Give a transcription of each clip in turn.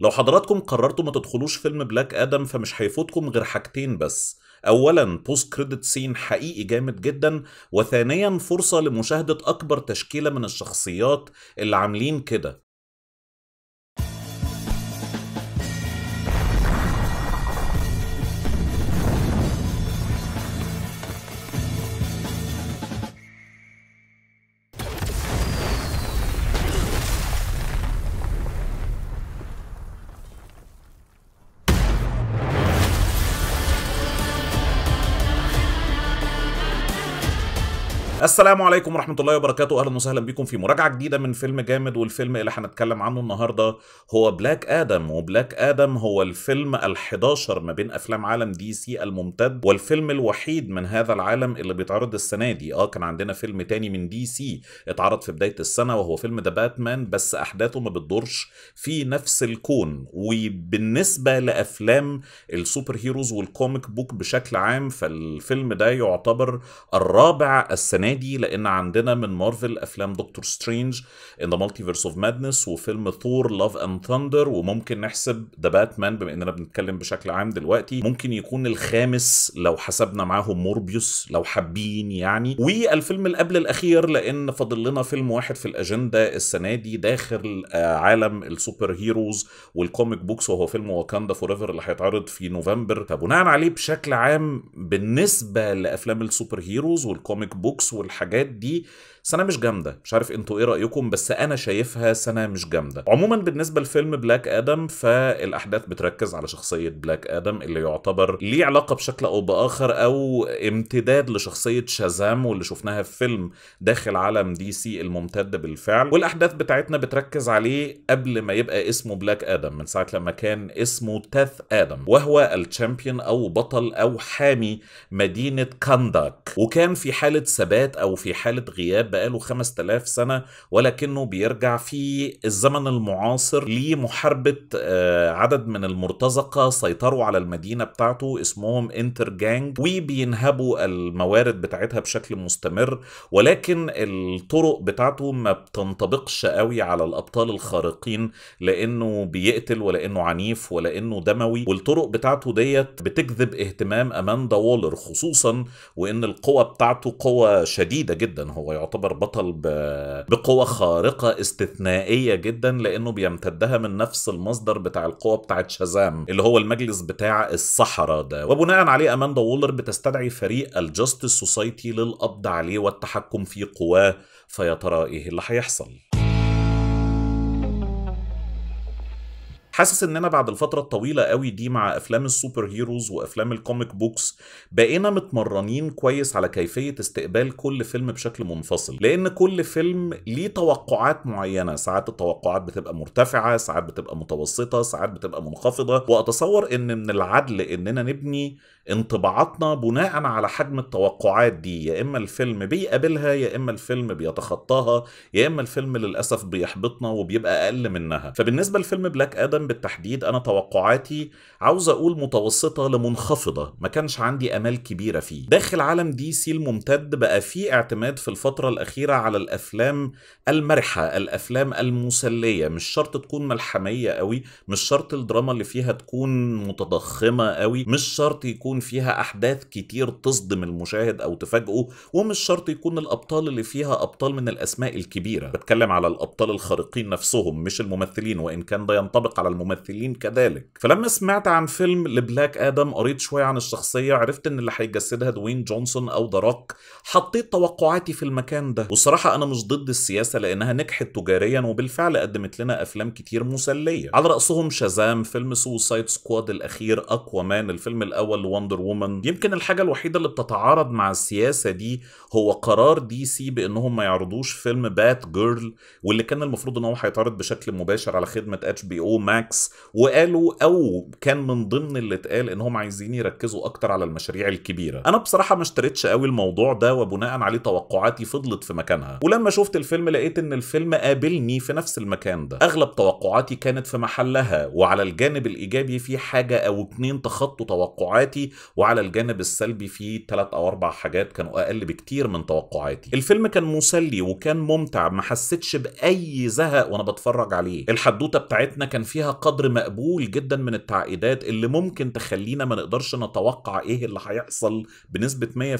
لو حضراتكم قررتوا ما تدخلوش فيلم بلاك ادم فمش هيفوتكم غير حاجتين بس اولا بوست كريدت سين حقيقي جامد جدا وثانيا فرصه لمشاهده اكبر تشكيله من الشخصيات اللي عاملين كده السلام عليكم ورحمه الله وبركاته اهلا وسهلا بكم في مراجعه جديده من فيلم جامد والفيلم اللي هنتكلم عنه النهارده هو بلاك ادم وبلاك ادم هو الفيلم ال11 ما بين افلام عالم دي سي الممتد والفيلم الوحيد من هذا العالم اللي بيتعرض السنه دي اه كان عندنا فيلم تاني من دي سي اتعرض في بدايه السنه وهو فيلم ذا باتمان بس احداثه ما بتدورش في نفس الكون وبالنسبه لافلام السوبر هيروز والكوميك بوك بشكل عام فالفيلم ده يعتبر الرابع السنه دي لان عندنا من مارفل افلام دكتور سترينج ان ذا مالتيفيرس اوف مادنس وفيلم ثور لاف اند ثاندر وممكن نحسب ذا باتمان بما اننا بنتكلم بشكل عام دلوقتي ممكن يكون الخامس لو حسبنا معاهم موربيوس لو حابين يعني والفيلم اللي قبل الاخير لان فاضل لنا فيلم واحد في الاجنده السنه دي داخل آه، عالم السوبر هيروز والكوميك بوكس وهو فيلم واكاندا فور ايفر اللي هيتعرض في نوفمبر فبناء عليه بشكل عام بالنسبه لافلام السوبر هيروز والكوميك بوكس والحاجات دي سنه مش جامده مش عارف انتوا ايه رايكم بس انا شايفها سنه مش جامده عموما بالنسبه لفيلم بلاك ادم فالاحداث بتركز على شخصيه بلاك ادم اللي يعتبر ليه علاقه بشكل او باخر او امتداد لشخصيه شازام واللي شفناها في فيلم داخل عالم دي سي الممتد بالفعل والاحداث بتاعتنا بتركز عليه قبل ما يبقى اسمه بلاك ادم من ساعه لما كان اسمه تاث ادم وهو الشامبيون او بطل او حامي مدينه كانداك وكان في حاله ثبات او في حاله غياب بقاله 5000 سنة ولكنه بيرجع في الزمن المعاصر لمحاربة آه، عدد من المرتزقة سيطروا على المدينة بتاعته اسمهم انتر جانج وبينهبوا الموارد بتاعتها بشكل مستمر ولكن الطرق بتاعته ما بتنطبقش قوي على الأبطال الخارقين لأنه بيقتل ولأنه عنيف ولأنه دموي والطرق بتاعته ديت بتجذب اهتمام أماندا وولر خصوصا وإن القوة بتاعته قوة شديدة جدا هو يعتبر يعتبر بطل بقوة خارقة استثنائية جدا لأنه بيمتدها من نفس المصدر بتاع القوة بتاعت شازام اللي هو المجلس بتاع الصحراء ده وبناء عليه أماندا وولر بتستدعي فريق الجاستس سوسايتي للقبض عليه والتحكم في قواه فيا ترى إيه اللي هيحصل حاسس اننا بعد الفتره الطويله قوي دي مع افلام السوبر هيروز وافلام الكوميك بوكس بقينا متمرنين كويس على كيفيه استقبال كل فيلم بشكل منفصل لان كل فيلم ليه توقعات معينه ساعات التوقعات بتبقى مرتفعه ساعات بتبقى متوسطه ساعات بتبقى منخفضه واتصور ان من العدل اننا نبني انطباعاتنا بناء على حجم التوقعات دي يا اما الفيلم بيقابلها يا اما الفيلم بيتخطاها يا اما الفيلم للاسف بيحبطنا وبيبقى اقل منها فبالنسبه لفيلم بلاك ادم بالتحديد انا توقعاتي عاوز اقول متوسطه لمنخفضه ما كانش عندي امال كبيره فيه داخل عالم دي سي الممتد بقى فيه اعتماد في الفتره الاخيره على الافلام المرحه الافلام المسليه مش شرط تكون ملحميه قوي مش شرط الدراما اللي فيها تكون متضخمه قوي مش شرط يكون يكون فيها أحداث كتير تصدم المشاهد أو تفاجئه ومش شرط يكون الأبطال اللي فيها أبطال من الأسماء الكبيرة بتكلم على الأبطال الخارقين نفسهم مش الممثلين وإن كان ده ينطبق على الممثلين كذلك فلما سمعت عن فيلم لبلاك آدم قريت شوية عن الشخصية عرفت إن اللي هيجسدها دوين جونسون أو دراك حطيت توقعاتي في المكان ده والصراحة أنا مش ضد السياسة لأنها نجحت تجاريا وبالفعل قدمت لنا أفلام كتير مسلية على رأسهم شازام فيلم سوسايد سكواد الأخير أكوامان الفيلم الأول وندر وومن يمكن الحاجه الوحيده اللي بتتعارض مع السياسه دي هو قرار دي سي بانهم ما يعرضوش فيلم بات جيرل واللي كان المفروض ان هو هيتعرض بشكل مباشر على خدمه اتش بي او ماكس وقالوا او كان من ضمن اللي اتقال انهم عايزين يركزوا اكتر على المشاريع الكبيره انا بصراحه ما اشتريتش قوي الموضوع ده وبناء عليه توقعاتي فضلت في مكانها ولما شفت الفيلم لقيت ان الفيلم قابلني في نفس المكان ده اغلب توقعاتي كانت في محلها وعلى الجانب الايجابي في حاجه او اتنين تخطوا توقعاتي وعلى الجانب السلبي في ثلاث او اربع حاجات كانوا اقل بكتير من توقعاتي الفيلم كان مسلي وكان ممتع ما حسيتش باي زهق وانا بتفرج عليه الحدوته بتاعتنا كان فيها قدر مقبول جدا من التعقيدات اللي ممكن تخلينا ما نقدرش نتوقع ايه اللي هيحصل بنسبه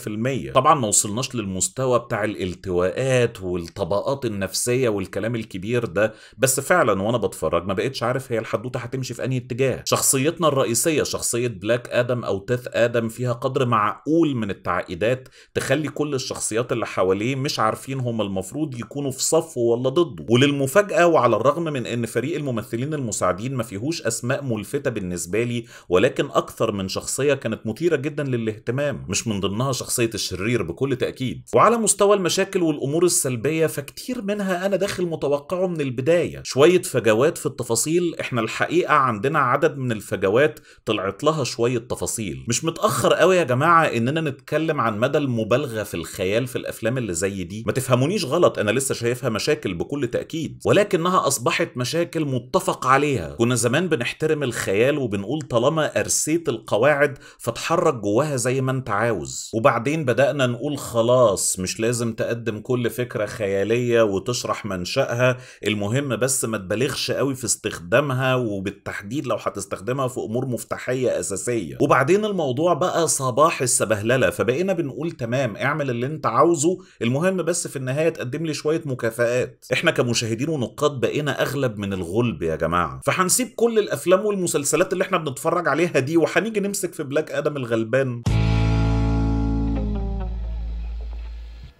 100% طبعا ما وصلناش للمستوى بتاع الالتواءات والطبقات النفسيه والكلام الكبير ده بس فعلا وانا بتفرج ما بقتش عارف هي الحدوته هتمشي في انهي اتجاه شخصيتنا الرئيسيه شخصيه بلاك ادم او تيث حضرة آدم فيها قدر معقول من التعقيدات تخلي كل الشخصيات اللي حواليه مش عارفين هم المفروض يكونوا في صفه ولا ضده وللمفاجأة وعلى الرغم من أن فريق الممثلين المساعدين ما فيهوش أسماء ملفتة بالنسبة لي ولكن أكثر من شخصية كانت مثيرة جدا للاهتمام مش من ضمنها شخصية الشرير بكل تأكيد وعلى مستوى المشاكل والأمور السلبية فكتير منها أنا داخل متوقعه من البداية شوية فجوات في التفاصيل احنا الحقيقة عندنا عدد من الفجوات طلعت لها شوية تفاصيل مش متاخر قوي يا جماعه اننا نتكلم عن مدى المبالغه في الخيال في الافلام اللي زي دي ما تفهمونيش غلط انا لسه شايفها مشاكل بكل تاكيد ولكنها اصبحت مشاكل متفق عليها كنا زمان بنحترم الخيال وبنقول طالما ارسيت القواعد فتحرك جواها زي ما انت عاوز وبعدين بدانا نقول خلاص مش لازم تقدم كل فكره خياليه وتشرح منشاها المهم بس ما تبالغش قوي في استخدامها وبالتحديد لو هتستخدمها في امور مفتاحيه اساسيه وبعدين الم الموضوع بقى صباح السبهلله فبقينا بنقول تمام اعمل اللي انت عاوزه المهم بس في النهايه تقدم لي شويه مكافآت احنا كمشاهدين ونقاد بقينا اغلب من الغلب يا جماعه فهنسيب كل الافلام والمسلسلات اللي احنا بنتفرج عليها دي وهنيجي نمسك في بلاك ادم الغلبان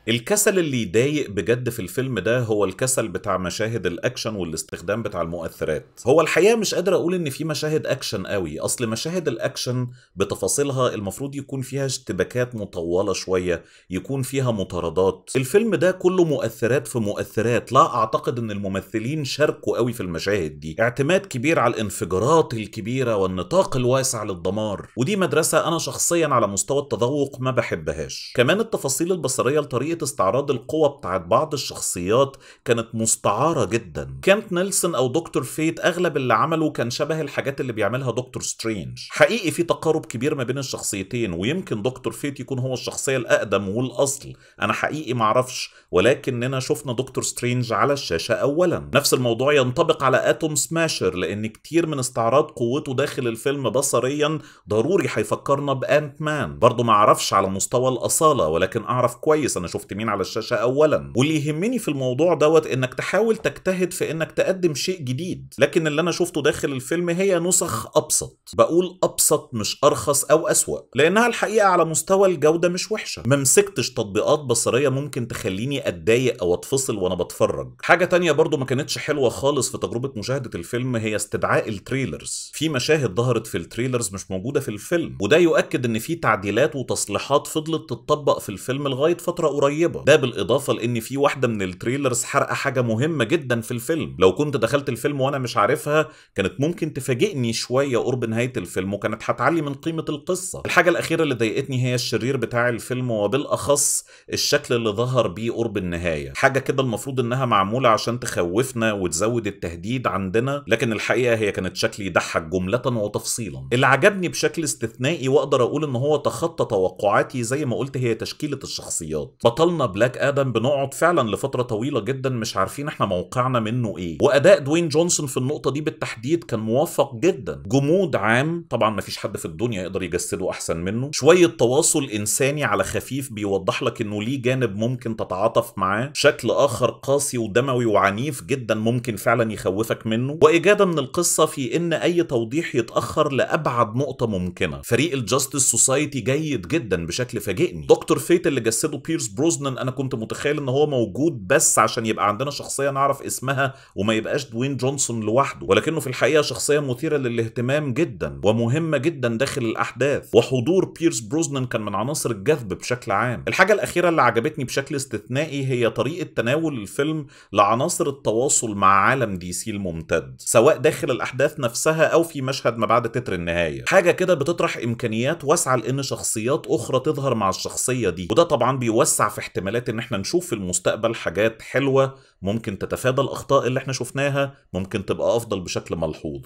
الكسل اللي يضايق بجد في الفيلم ده هو الكسل بتاع مشاهد الاكشن والاستخدام بتاع المؤثرات هو الحقيقه مش قادر اقول ان في مشاهد اكشن قوي اصل مشاهد الاكشن بتفاصيلها المفروض يكون فيها اشتباكات مطوله شويه يكون فيها مطاردات الفيلم ده كله مؤثرات في مؤثرات لا اعتقد ان الممثلين شاركوا قوي في المشاهد دي اعتماد كبير على الانفجارات الكبيره والنطاق الواسع للدمار ودي مدرسه انا شخصيا على مستوى التذوق ما بحبهاش كمان التفاصيل البصريه لطريقه عملية استعراض القوة بتاعت بعض الشخصيات كانت مستعارة جدا كانت نيلسون أو دكتور فيت أغلب اللي عمله كان شبه الحاجات اللي بيعملها دكتور سترينج حقيقي في تقارب كبير ما بين الشخصيتين ويمكن دكتور فيت يكون هو الشخصية الأقدم والأصل أنا حقيقي ما اعرفش ولكننا شفنا دكتور سترينج على الشاشة أولا نفس الموضوع ينطبق على أتوم سماشر لأن كتير من استعراض قوته داخل الفيلم بصريا ضروري هيفكرنا بأنت مان برضه ما اعرفش على مستوى الأصالة ولكن أعرف كويس أنا شفت شفت مين على الشاشه اولا واللي يهمني في الموضوع دوت انك تحاول تجتهد في انك تقدم شيء جديد لكن اللي انا شفته داخل الفيلم هي نسخ ابسط بقول ابسط مش ارخص او اسوا لانها الحقيقه على مستوى الجوده مش وحشه ما مسكتش تطبيقات بصريه ممكن تخليني اتضايق او اتفصل وانا بتفرج حاجه تانية برضو ما كانتش حلوه خالص في تجربه مشاهده الفيلم هي استدعاء التريلرز في مشاهد ظهرت في التريلرز مش موجوده في الفيلم وده يؤكد ان في تعديلات وتصليحات فضلت تتطبق في الفيلم لغايه فتره قريبه قريبه ده بالاضافه لان في واحده من التريلرز حرقه حاجه مهمه جدا في الفيلم لو كنت دخلت الفيلم وانا مش عارفها كانت ممكن تفاجئني شويه قرب نهايه الفيلم وكانت هتعلي من قيمه القصه الحاجه الاخيره اللي ضايقتني هي الشرير بتاع الفيلم وبالاخص الشكل اللي ظهر بيه قرب النهايه حاجه كده المفروض انها معموله عشان تخوفنا وتزود التهديد عندنا لكن الحقيقه هي كانت شكل يضحك جمله وتفصيلا اللي عجبني بشكل استثنائي واقدر اقول ان هو تخطى توقعاتي زي ما قلت هي تشكيله الشخصيات بطلنا بلاك ادم بنقعد فعلا لفتره طويله جدا مش عارفين احنا موقعنا منه ايه واداء دوين جونسون في النقطه دي بالتحديد كان موفق جدا جمود عام طبعا ما فيش حد في الدنيا يقدر يجسده احسن منه شويه تواصل انساني على خفيف بيوضح لك انه ليه جانب ممكن تتعاطف معاه شكل اخر قاسي ودموي وعنيف جدا ممكن فعلا يخوفك منه واجاده من القصه في ان اي توضيح يتاخر لابعد نقطه ممكنه فريق الجاستس سوسايتي جيد جدا بشكل فاجئني دكتور فيت اللي جسده بيرس بروس حزنا انا كنت متخيل ان هو موجود بس عشان يبقى عندنا شخصيه نعرف اسمها وما يبقاش دوين جونسون لوحده ولكنه في الحقيقه شخصيه مثيره للاهتمام جدا ومهمه جدا داخل الاحداث وحضور بيرس بروزنان كان من عناصر الجذب بشكل عام الحاجه الاخيره اللي عجبتني بشكل استثنائي هي طريقه تناول الفيلم لعناصر التواصل مع عالم دي سي الممتد سواء داخل الاحداث نفسها او في مشهد ما بعد تتر النهايه حاجه كده بتطرح امكانيات واسعه لان شخصيات اخرى تظهر مع الشخصيه دي وده طبعا بيوسع في احتمالات ان احنا نشوف في المستقبل حاجات حلوه ممكن تتفادى الاخطاء اللي احنا شفناها ممكن تبقى افضل بشكل ملحوظ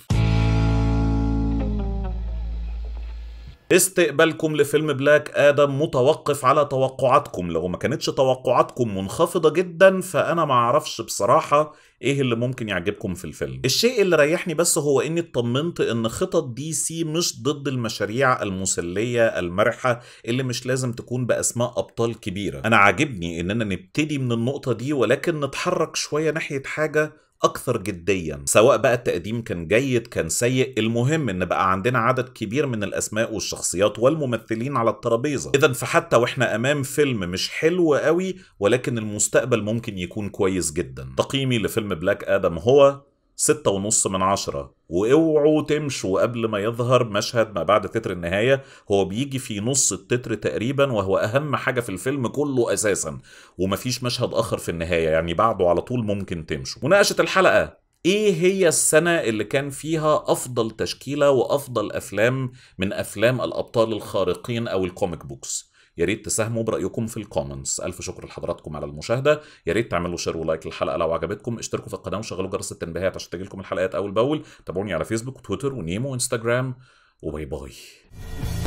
استقبالكم لفيلم بلاك ادم متوقف على توقعاتكم لو ما كانتش توقعاتكم منخفضه جدا فانا ما اعرفش بصراحه ايه اللي ممكن يعجبكم في الفيلم الشيء اللي ريحني بس هو اني اطمنت ان خطط دي سي مش ضد المشاريع المسليه المرحه اللي مش لازم تكون باسماء ابطال كبيره انا عاجبني اننا نبتدي من النقطه دي ولكن نتحرك شويه ناحيه حاجه اكثر جديا سواء بقى التقديم كان جيد كان سيء المهم ان بقى عندنا عدد كبير من الاسماء والشخصيات والممثلين على الترابيزه اذا فحتى واحنا امام فيلم مش حلو قوي ولكن المستقبل ممكن يكون كويس جدا تقييمي لفيلم بلاك ادم هو ستة ونص من عشرة واوعوا تمشوا قبل ما يظهر مشهد ما بعد تتر النهاية هو بيجي في نص التتر تقريبا وهو أهم حاجة في الفيلم كله أساسا ومفيش مشهد آخر في النهاية يعني بعده على طول ممكن تمشوا مناقشة الحلقة ايه هي السنة اللي كان فيها افضل تشكيلة وافضل افلام من افلام الابطال الخارقين او الكوميك بوكس يا ريت تساهموا برايكم في الكومنتس الف شكر لحضراتكم على المشاهده يا ريت تعملوا شير ولايك للحلقه لو عجبتكم اشتركوا في القناه وشغلوا جرس التنبيهات عشان تجيلكم الحلقات اول باول تابعوني على فيسبوك وتويتر ونيمو وإنستغرام وباي باي